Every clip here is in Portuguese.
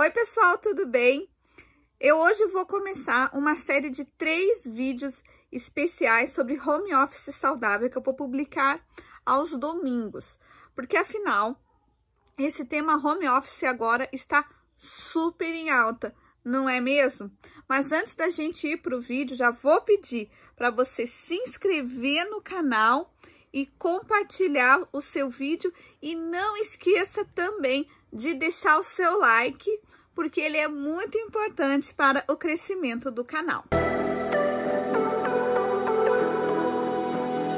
Oi, pessoal, tudo bem? Eu hoje vou começar uma série de três vídeos especiais sobre home office saudável que eu vou publicar aos domingos, porque afinal, esse tema home office agora está super em alta, não é mesmo? Mas antes da gente ir para o vídeo, já vou pedir para você se inscrever no canal e compartilhar o seu vídeo e não esqueça também de deixar o seu like porque ele é muito importante para o crescimento do canal.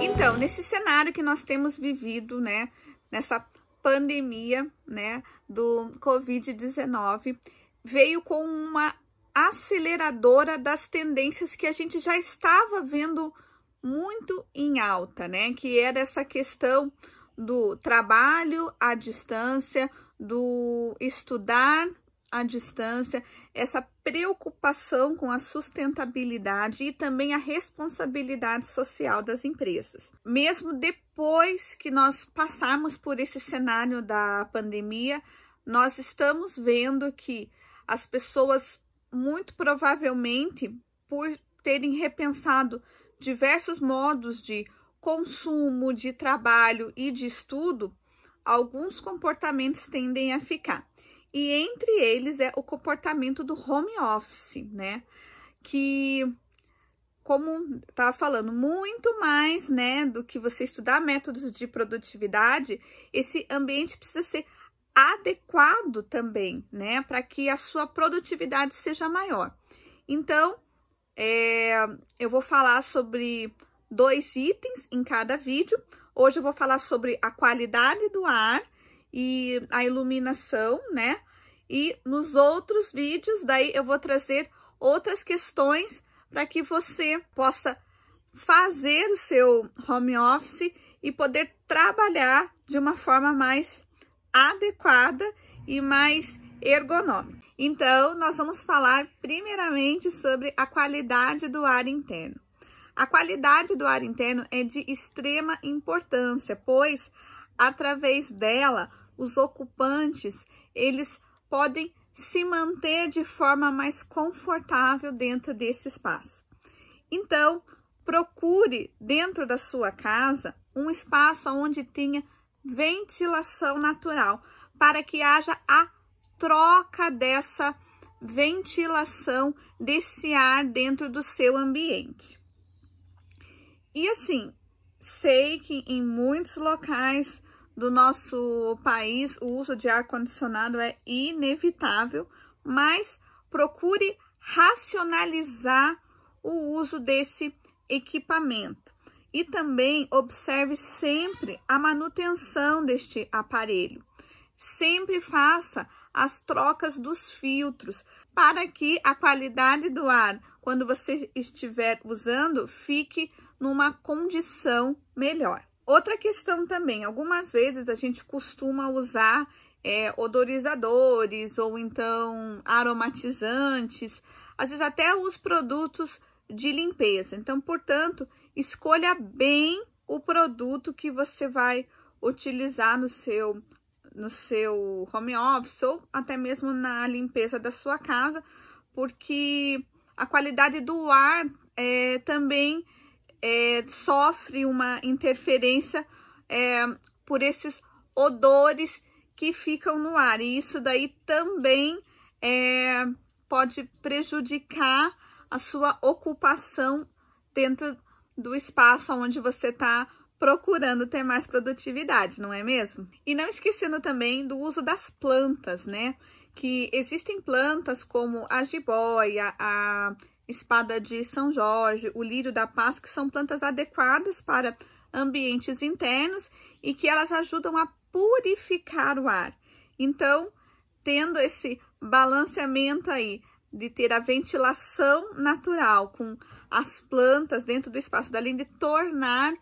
Então, nesse cenário que nós temos vivido, né, nessa pandemia, né, do Covid-19, veio com uma aceleradora das tendências que a gente já estava vendo muito em alta, né? Que era essa questão do trabalho à distância, do estudar à distância, essa preocupação com a sustentabilidade e também a responsabilidade social das empresas. Mesmo depois que nós passarmos por esse cenário da pandemia, nós estamos vendo que as pessoas, muito provavelmente, por terem repensado diversos modos de consumo, de trabalho e de estudo, alguns comportamentos tendem a ficar e entre eles é o comportamento do home office, né? Que, como estava falando, muito mais, né, do que você estudar métodos de produtividade, esse ambiente precisa ser adequado também, né, para que a sua produtividade seja maior. Então, é, eu vou falar sobre dois itens em cada vídeo. Hoje eu vou falar sobre a qualidade do ar e a iluminação, né? E nos outros vídeos, daí eu vou trazer outras questões para que você possa fazer o seu home office e poder trabalhar de uma forma mais adequada e mais ergonômica. Então, nós vamos falar primeiramente sobre a qualidade do ar interno. A qualidade do ar interno é de extrema importância, pois através dela os ocupantes, eles podem se manter de forma mais confortável dentro desse espaço. Então, procure dentro da sua casa um espaço onde tenha ventilação natural, para que haja a troca dessa ventilação, desse ar dentro do seu ambiente. E assim, sei que em muitos locais do nosso país, o uso de ar-condicionado é inevitável, mas procure racionalizar o uso desse equipamento. E também observe sempre a manutenção deste aparelho. Sempre faça as trocas dos filtros para que a qualidade do ar, quando você estiver usando, fique numa condição melhor. Outra questão também, algumas vezes a gente costuma usar é, odorizadores ou então aromatizantes, às vezes até os produtos de limpeza. Então, portanto, escolha bem o produto que você vai utilizar no seu no seu home office ou até mesmo na limpeza da sua casa, porque a qualidade do ar é, também é, sofre uma interferência é, por esses odores que ficam no ar. E isso daí também é, pode prejudicar a sua ocupação dentro do espaço onde você está procurando ter mais produtividade, não é mesmo? E não esquecendo também do uso das plantas, né? Que existem plantas como a jiboia, a espada de São Jorge, o lírio da paz, que são plantas adequadas para ambientes internos e que elas ajudam a purificar o ar. Então, tendo esse balanceamento aí de ter a ventilação natural com as plantas dentro do espaço, além de tornar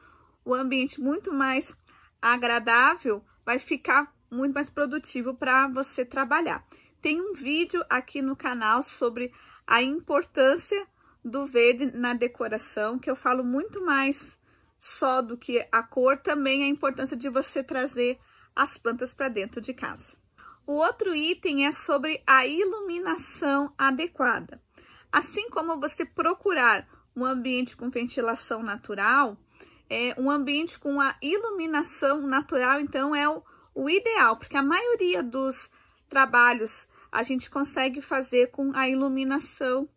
o ambiente muito mais agradável, vai ficar muito mais produtivo para você trabalhar. Tem um vídeo aqui no canal sobre a importância do verde na decoração, que eu falo muito mais só do que a cor, também a importância de você trazer as plantas para dentro de casa. O outro item é sobre a iluminação adequada. Assim como você procurar um ambiente com ventilação natural, é, um ambiente com a iluminação natural, então é o, o ideal, porque a maioria dos trabalhos a gente consegue fazer com a iluminação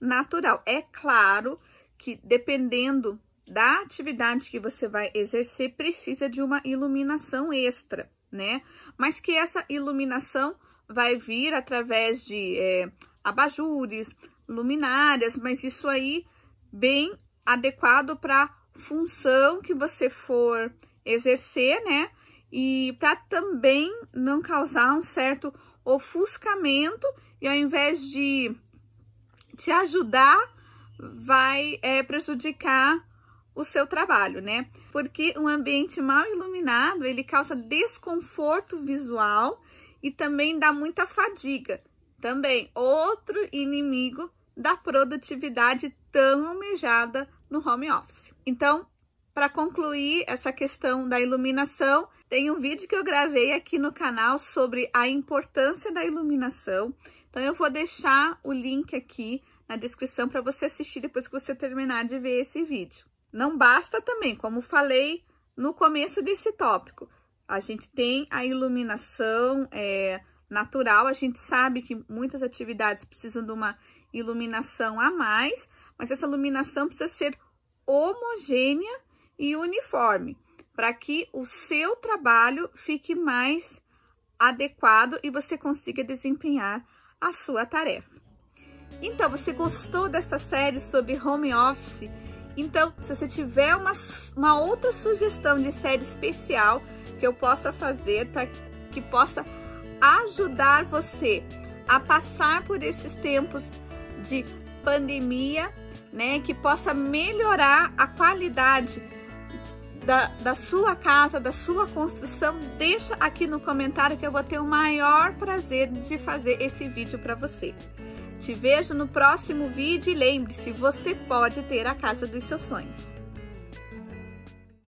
natural. É claro que dependendo da atividade que você vai exercer, precisa de uma iluminação extra, né? Mas que essa iluminação vai vir através de é, abajures, luminárias, mas isso aí bem adequado para função que você for exercer, né? E para também não causar um certo ofuscamento e ao invés de te ajudar, vai é, prejudicar o seu trabalho, né? Porque um ambiente mal iluminado, ele causa desconforto visual e também dá muita fadiga. Também outro inimigo da produtividade tão almejada no home office. Então, para concluir essa questão da iluminação, tem um vídeo que eu gravei aqui no canal sobre a importância da iluminação. Então, eu vou deixar o link aqui na descrição para você assistir depois que você terminar de ver esse vídeo. Não basta também, como falei no começo desse tópico, a gente tem a iluminação é, natural, a gente sabe que muitas atividades precisam de uma iluminação a mais, mas essa iluminação precisa ser homogênea e uniforme para que o seu trabalho fique mais adequado e você consiga desempenhar a sua tarefa. Então, você gostou dessa série sobre home office? Então, se você tiver uma, uma outra sugestão de série especial que eu possa fazer, tá, que possa ajudar você a passar por esses tempos de pandemia, né, que possa melhorar a qualidade da, da sua casa, da sua construção, deixa aqui no comentário que eu vou ter o maior prazer de fazer esse vídeo para você. Te vejo no próximo vídeo e lembre-se, você pode ter a casa dos seus sonhos.